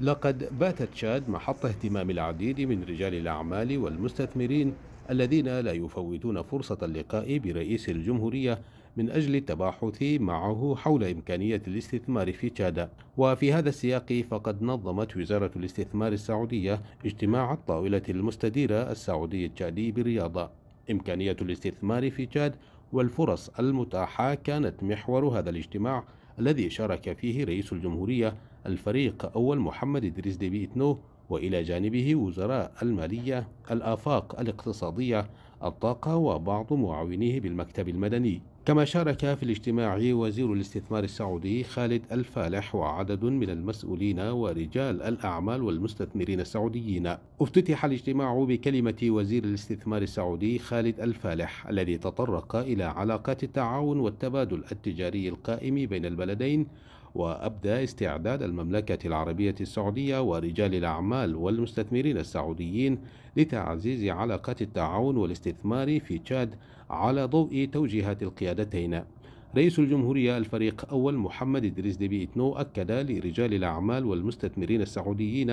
لقد باتت تشاد محط اهتمام العديد من رجال الأعمال والمستثمرين الذين لا يفوتون فرصة اللقاء برئيس الجمهورية من أجل التباحث معه حول إمكانية الاستثمار في تشاد وفي هذا السياق فقد نظمت وزارة الاستثمار السعودية اجتماع الطاولة المستديرة السعودي التشادي بالرياضة إمكانية الاستثمار في تشاد والفرص المتاحة كانت محور هذا الاجتماع الذي شارك فيه رئيس الجمهورية الفريق أول محمد إدريس ديبي إتنو وإلى جانبه وزراء المالية الآفاق الاقتصادية الطاقة وبعض معاونيه بالمكتب المدني كما شارك في الاجتماع وزير الاستثمار السعودي خالد الفالح وعدد من المسؤولين ورجال الأعمال والمستثمرين السعوديين افتتح الاجتماع بكلمة وزير الاستثمار السعودي خالد الفالح الذي تطرق إلى علاقات التعاون والتبادل التجاري القائم بين البلدين وأبدى استعداد المملكة العربية السعودية ورجال الأعمال والمستثمرين السعوديين لتعزيز علاقة التعاون والاستثمار في تشاد على ضوء توجيهات القيادتين رئيس الجمهورية الفريق أول محمد إدريس ديبي إتنو أكد لرجال الأعمال والمستثمرين السعوديين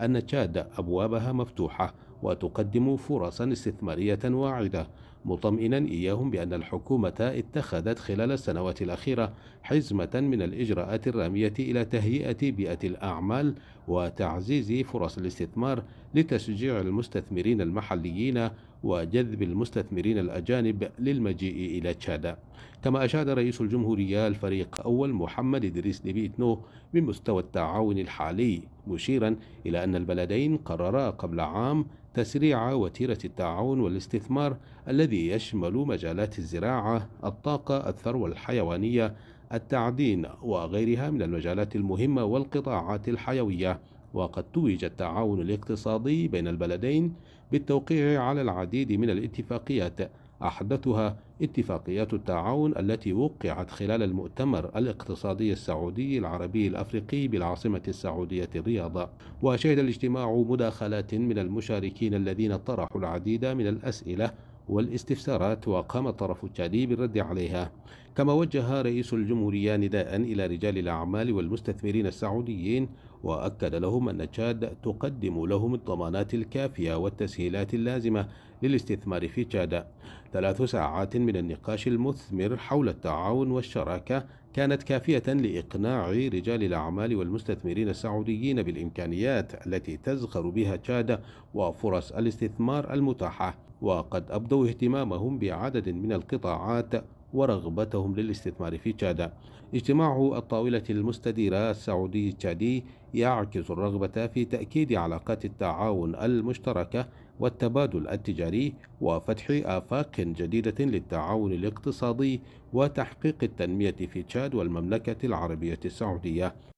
أن تشاد أبوابها مفتوحة وتقدم فرصا استثمارية واعدة مطمئنا إياهم بأن الحكومة اتخذت خلال السنوات الأخيرة حزمة من الإجراءات الرامية إلى تهيئة بيئة الأعمال وتعزيز فرص الاستثمار لتشجيع المستثمرين المحليين وجذب المستثمرين الأجانب للمجيء إلى تشاد كما أشاد رئيس الجمهورية الفريق أول محمد إدريس ديبيتنو بمستوى التعاون الحالي مشيرا إلى أن البلدين قررا قبل عام تسريع وتيرة التعاون والاستثمار الذي يشمل مجالات الزراعة، الطاقة، الثروة الحيوانية، التعدين وغيرها من المجالات المهمة والقطاعات الحيوية. وقد توج التعاون الاقتصادي بين البلدين بالتوقيع على العديد من الاتفاقيات أحدثها اتفاقيات التعاون التي وقعت خلال المؤتمر الاقتصادي السعودي العربي الأفريقي بالعاصمة السعودية الرياض وشهد الاجتماع مداخلات من المشاركين الذين طرحوا العديد من الأسئلة والاستفسارات وقام الطرف التشادي بالرد عليها كما وجه رئيس الجمهورية نداء إلى رجال الأعمال والمستثمرين السعوديين وأكد لهم أن تشاد تقدم لهم الضمانات الكافية والتسهيلات اللازمة للاستثمار في تشاد ثلاث ساعات من النقاش المثمر حول التعاون والشراكة كانت كافية لإقناع رجال الأعمال والمستثمرين السعوديين بالإمكانيات التي تزخر بها تشاد وفرص الاستثمار المتاحة وقد أبدوا اهتمامهم بعدد من القطاعات ورغبتهم للاستثمار في تشاد اجتماع الطاولة المستديرة السعودي التشادي يعكس الرغبة في تأكيد علاقات التعاون المشتركة والتبادل التجاري وفتح آفاق جديدة للتعاون الاقتصادي وتحقيق التنمية في تشاد والمملكة العربية السعودية